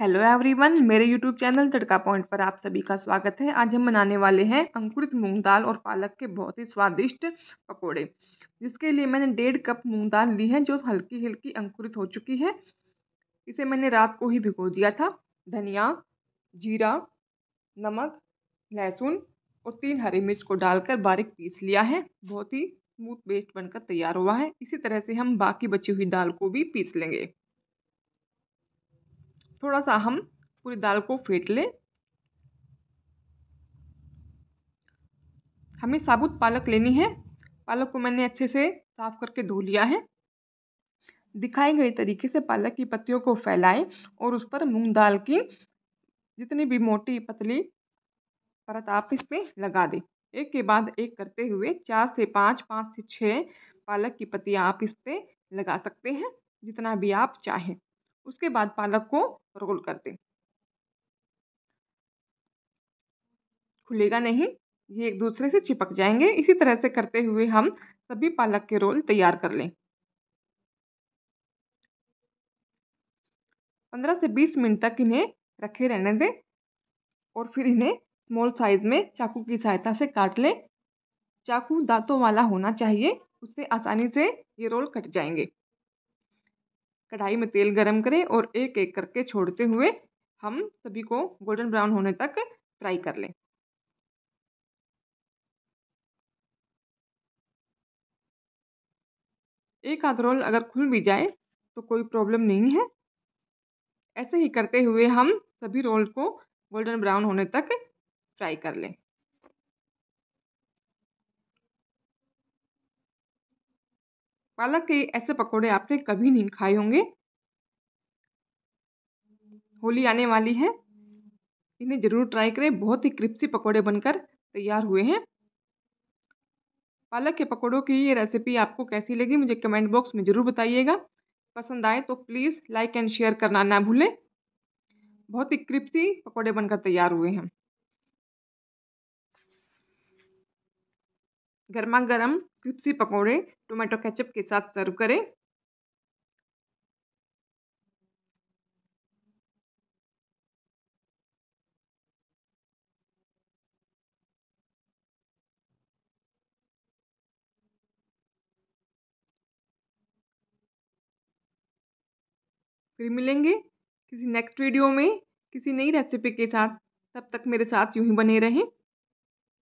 hello everyone मेरे YouTube channel Tadka point पर आप सभी का स्वागत है आज हम बनाने वाले हैं अंकुरित मूंग दाल और पालक के बहुत ही स्वादिष्ट पकोड़े जिसके लिए मैंने डेढ़ कप मूंग दाल ली है जो हल्की हल्की अंकुरित हो चुकी है इसे मैंने रात को ही भिगो दिया था धनिया जीरा नमक लहसुन और तीन हरी मिर्च को डालकर बारीक पीस लिया है बहुत ही स्मूथ पेस्ट बनकर तैयार हुआ है इसी तरह से हम बाकी बची हुई दाल को भी पीस लेंगे थोड़ा सा हम पूरी दाल को फेंट लें हमें साबुत पालक लेनी है पालक को मैंने अच्छे से साफ करके धो लिया है दिखाए गए तरीके से पालक की पत्तियों को फैलाएं और उस पर मूंग दाल की जितनी भी मोटी पतली परत आप इस पर लगा दें एक के बाद एक करते हुए चार से पाँच पाँच से छः पालक की पत्तियाँ आप इस पर लगा सकते हैं जितना भी आप चाहें उसके बाद पालक को रोल कर दें खुलेगा नहीं ये एक दूसरे से चिपक जाएंगे इसी तरह से करते हुए हम सभी पालक के रोल तैयार कर लें 15 से 20 मिनट तक इन्हें रखे रहने दें और फिर इन्हें स्मॉल साइज में चाकू की सहायता से काट लें चाकू दांतों वाला होना चाहिए उससे आसानी से ये रोल कट जाएंगे कढ़ाई में तेल गरम करें और एक एक करके छोड़ते हुए हम सभी को गोल्डन ब्राउन होने तक फ्राई कर लें एक आध रोल अगर खुल भी जाए तो कोई प्रॉब्लम नहीं है ऐसे ही करते हुए हम सभी रोल को गोल्डन ब्राउन होने तक फ्राई कर लें पालक के ऐसे पकोड़े आपने कभी नहीं खाए होंगे होली आने वाली है इन्हें ज़रूर ट्राई करें बहुत ही क्रिप्सी पकोड़े बनकर तैयार हुए हैं पालक के पकोड़ों की ये रेसिपी आपको कैसी लगी मुझे कमेंट बॉक्स में ज़रूर बताइएगा पसंद आए तो प्लीज़ लाइक एंड शेयर करना ना भूलें बहुत ही क्रिप्सी पकोड़े बनकर तैयार हुए हैं गर्मा गर्म क्रिप्सी पकौड़े टोमेटो केचप के साथ सर्व करें फिर मिलेंगे किसी नेक्स्ट वीडियो में किसी नई रेसिपी के साथ तब तक मेरे साथ यूं ही बने रहें